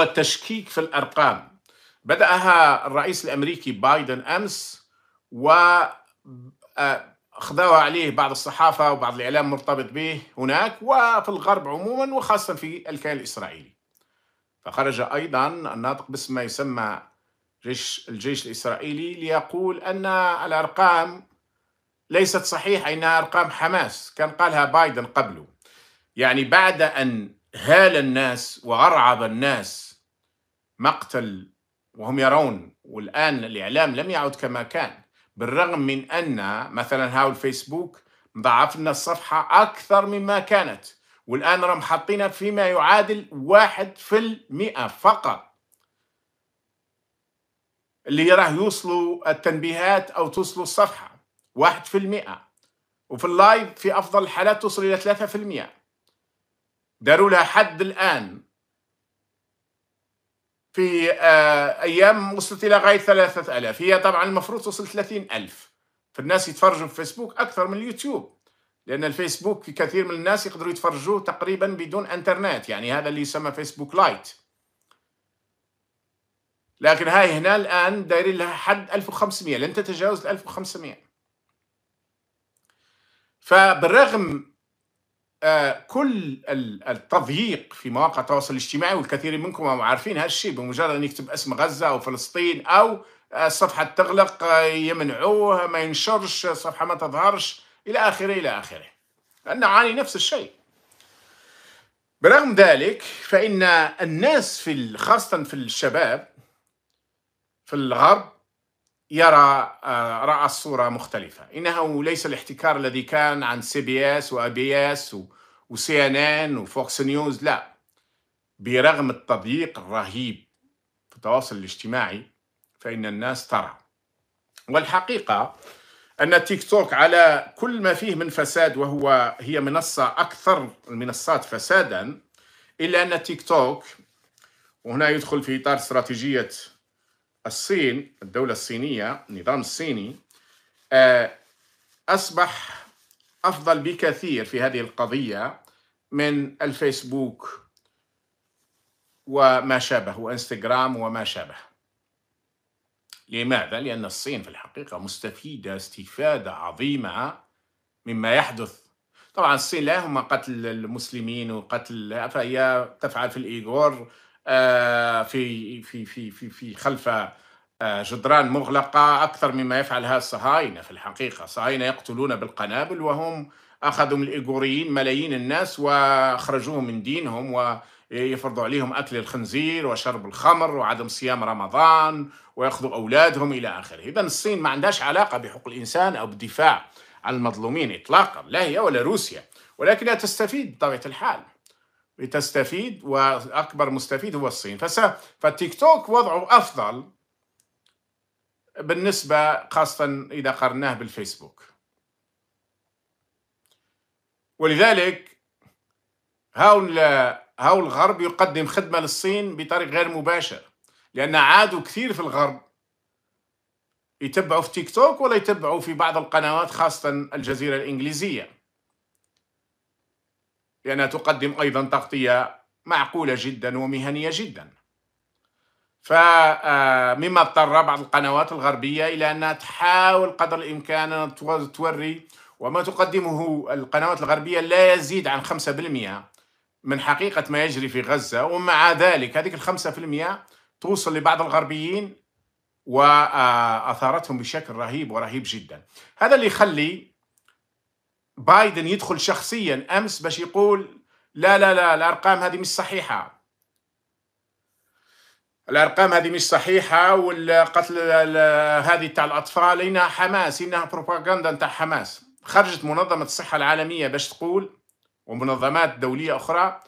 والتشكيك في الأرقام بدأها الرئيس الأمريكي بايدن أمس و آه، عليه بعض الصحافة وبعض الإعلام مرتبط به هناك وفي الغرب عموما وخاصة في الكيان الإسرائيلي فخرج أيضا الناطق باسم ما يسمى جيش الجيش الإسرائيلي ليقول أن الأرقام ليست صحيحة إنها أرقام حماس كان قالها بايدن قبله يعني بعد أن هال الناس وأرعب الناس مقتل وهم يرون والآن الإعلام لم يعد كما كان بالرغم من أن مثلا هاو الفيسبوك ضعف لنا الصفحة أكثر مما كانت والآن راهم حاطينها فيما يعادل واحد في المئة فقط اللي راه يوصلوا التنبيهات أو توصلوا الصفحة واحد في المئة وفي اللايف في أفضل الحالات توصل إلى ثلاثة في المئة داروا لها حد الآن في آه، أيام وصلت إلى غاية ثلاثة ألاف هي طبعا المفروض توصل ثلاثين ألف فالناس يتفرجوا في فيسبوك أكثر من اليوتيوب لأن الفيسبوك كثير من الناس يقدروا يتفرجوه تقريبا بدون انترنت يعني هذا اللي يسمى فيسبوك لايت لكن هاي هنا الآن دايرين لها حد 1500 لن تتجاوز 1500 فبالرغم كل التضييق في مواقع التواصل الاجتماعي والكثير منكم عارفين هالشيء بمجرد ان يكتب اسم غزه او فلسطين او الصفحه آه، تغلق آه، يمنعوه ما ينشرش الصفحه آه، ما تظهرش الى اخره الى اخره اعاني نفس الشيء برغم ذلك فان الناس في خاصه في الشباب في الغرب يرى آه، راى الصوره مختلفه انه ليس الاحتكار الذي كان عن سي بي اس وابي اس وسي ان ان وفوكس نيوز لا برغم التضييق الرهيب في التواصل الاجتماعي فان الناس ترى والحقيقه ان تيك توك على كل ما فيه من فساد وهو هي منصه اكثر المنصات فسادا الا ان تيك توك وهنا يدخل في اطار استراتيجيه الصين الدولة الصينية النظام الصيني آه، أصبح أفضل بكثير في هذه القضية من الفيسبوك وما شابه وانستغرام وما شابه لماذا؟ لأن الصين في الحقيقة مستفيدة استفادة عظيمة مما يحدث طبعا الصين لا هم قتل المسلمين وقتل فهي تفعل في الإيغور آه، في في في في في خلف آه، جدران مغلقة أكثر مما يفعلها الصهاينة في الحقيقة الصهاينة يقتلون بالقنابل وهم أخذوا من الإيغوريين ملايين الناس وأخرجوهم من دينهم ويفرضوا عليهم أكل الخنزير وشرب الخمر وعدم صيام رمضان ويأخذوا أولادهم إلى آخره إذا الصين ما عندهاش علاقة بحقوق الإنسان أو بالدفاع عن المظلومين إطلاقا لا هي ولا روسيا ولكنها تستفيد بطبيعة الحال لتستفيد واكبر مستفيد هو الصين فس... فالتيك توك وضعه افضل بالنسبه خاصه اذا قرناه بالفيسبوك ولذلك هؤلاء هاو الغرب يقدم خدمه للصين بطريق غير مباشر لان عادوا كثير في الغرب يتبعوا في تيك توك ولا يتبعوا في بعض القنوات خاصه الجزيره الانجليزيه لأنها تقدم أيضا تغطية معقولة جدا ومهنية جدا فمما آه، اضطر بعض القنوات الغربية إلى أنها تحاول قدر الإمكان أن توري وما تقدمه القنوات الغربية لا يزيد عن 5% من حقيقة ما يجري في غزة ومع ذلك هذيك الخمسة في المئة توصل لبعض الغربيين وأثارتهم آه، بشكل رهيب ورهيب جدا هذا اللي يخلي بايدن يدخل شخصيا امس باش يقول لا لا لا الارقام هذه مش صحيحه الارقام هذه مش صحيحه والقتل هذه تاع الاطفال انها حماس انها بروباغندا تاع حماس خرجت منظمه الصحه العالميه باش تقول ومنظمات دوليه اخرى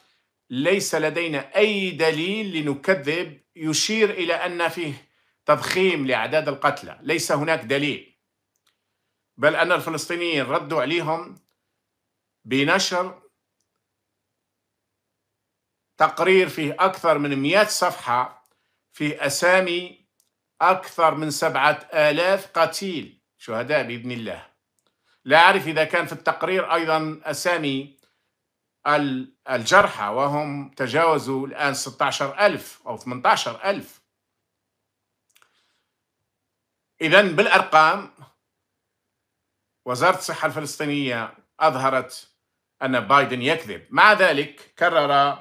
ليس لدينا اي دليل لنكذب يشير الى ان فيه تضخيم لاعداد القتلى ليس هناك دليل بل ان الفلسطينيين ردوا عليهم بنشر تقرير فيه أكثر من 100 صفحة فيه أسامي أكثر من سبعة آلاف قتيل شهداء بإذن الله لا أعرف إذا كان في التقرير أيضا أسامي الجرحى وهم تجاوزوا الآن 16 ألف أو 18 ألف إذا بالأرقام وزارة الصحة الفلسطينية أظهرت أن بايدن يكذب مع ذلك كرر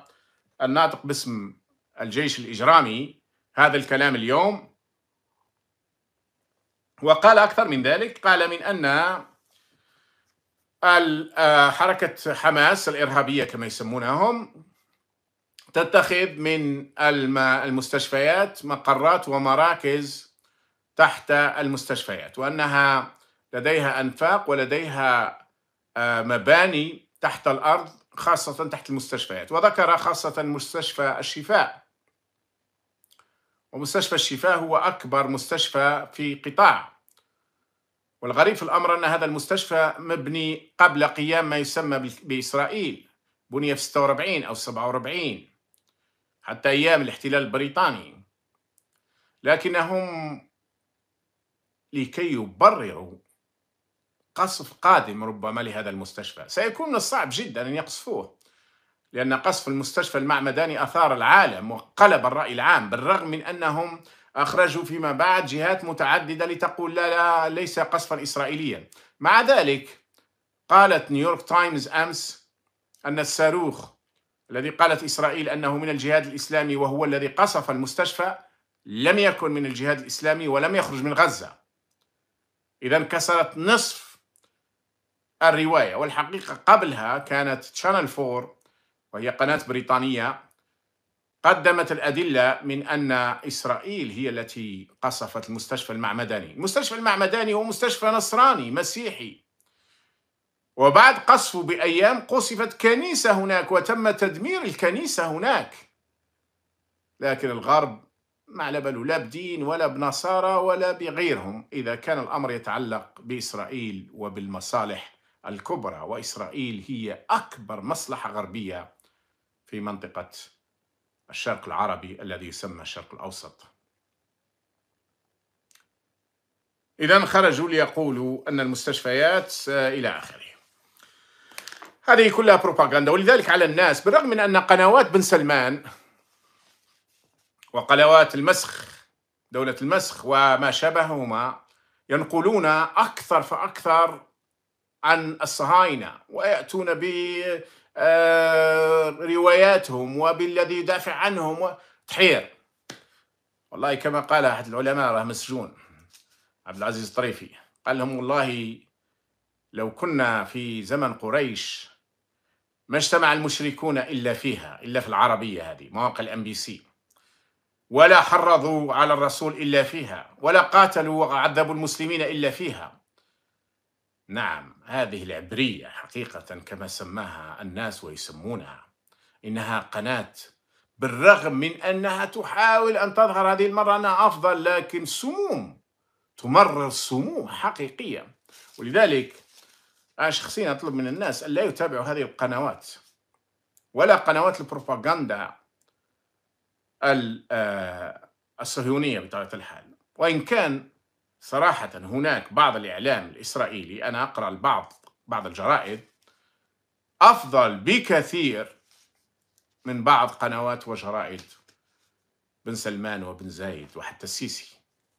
الناطق باسم الجيش الإجرامي هذا الكلام اليوم وقال أكثر من ذلك قال من أن آه، حركة حماس الإرهابية كما يسمونهم تتخذ من المستشفيات مقرات ومراكز تحت المستشفيات وأنها لديها أنفاق ولديها آه، مباني تحت الارض خاصه تحت المستشفيات وذكر خاصه مستشفى الشفاء ومستشفى الشفاء هو اكبر مستشفى في قطاع والغريب في الامر ان هذا المستشفى مبني قبل قيام ما يسمى باسرائيل بني في 46 او 47 حتى ايام الاحتلال البريطاني لكنهم لكي يبرروا قصف قادم ربما لهذا المستشفى سيكون من الصعب جدا أن يقصفوه لأن قصف المستشفى المعمداني أثار العالم وقلب الرأي العام بالرغم من أنهم أخرجوا فيما بعد جهات متعددة لتقول لا لا ليس قصفا إسرائيليا مع ذلك قالت نيويورك تايمز أمس أن الصاروخ الذي قالت إسرائيل أنه من الجهاد الإسلامي وهو الذي قصف المستشفى لم يكن من الجهاد الإسلامي ولم يخرج من غزة إذا كسرت نصف الرواية والحقيقة قبلها كانت شانل فور وهي قناة بريطانية قدمت الأدلة من أن إسرائيل هي التي قصفت المستشفى المعمداني المستشفى المعمداني هو مستشفى نصراني مسيحي وبعد قصفه بأيام قصفت كنيسة هناك وتم تدمير الكنيسة هناك لكن الغرب ما على باله لا بدين ولا بنصارى ولا بغيرهم إذا كان الأمر يتعلق بإسرائيل وبالمصالح الكبرى وإسرائيل هي أكبر مصلحة غربية في منطقة الشرق العربي الذي يسمى الشرق الأوسط إذا خرجوا ليقولوا أن المستشفيات إلى آخره هذه كلها بروباغندا ولذلك على الناس بالرغم من أن قنوات بن سلمان وقنوات المسخ دولة المسخ وما شابههما ينقلون أكثر فأكثر عن الصهاينة ويأتون برواياتهم آه، وبالذي يدافع عنهم تحير والله كما قال أحد العلماء راه مسجون عبد العزيز الطريفي قال لهم والله لو كنا في زمن قريش ما اجتمع المشركون إلا فيها إلا في العربية هذه مواقع الام بي سي ولا حرضوا على الرسول إلا فيها ولا قاتلوا وعذبوا المسلمين إلا فيها نعم هذه العبرية حقيقة كما سماها الناس ويسمونها إنها قناة بالرغم من أنها تحاول أن تظهر هذه المرة أنها أفضل لكن سموم تمرر سموم حقيقية ولذلك أنا شخصيا أطلب من الناس أن لا يتابعوا هذه القنوات ولا قنوات البروباغندا آه، الصهيونية بطبيعة الحال وإن كان صراحة هناك بعض الإعلام الإسرائيلي أنا أقرأ البعض بعض الجرائد أفضل بكثير من بعض قنوات وجرائد بن سلمان وبن زايد وحتى السيسي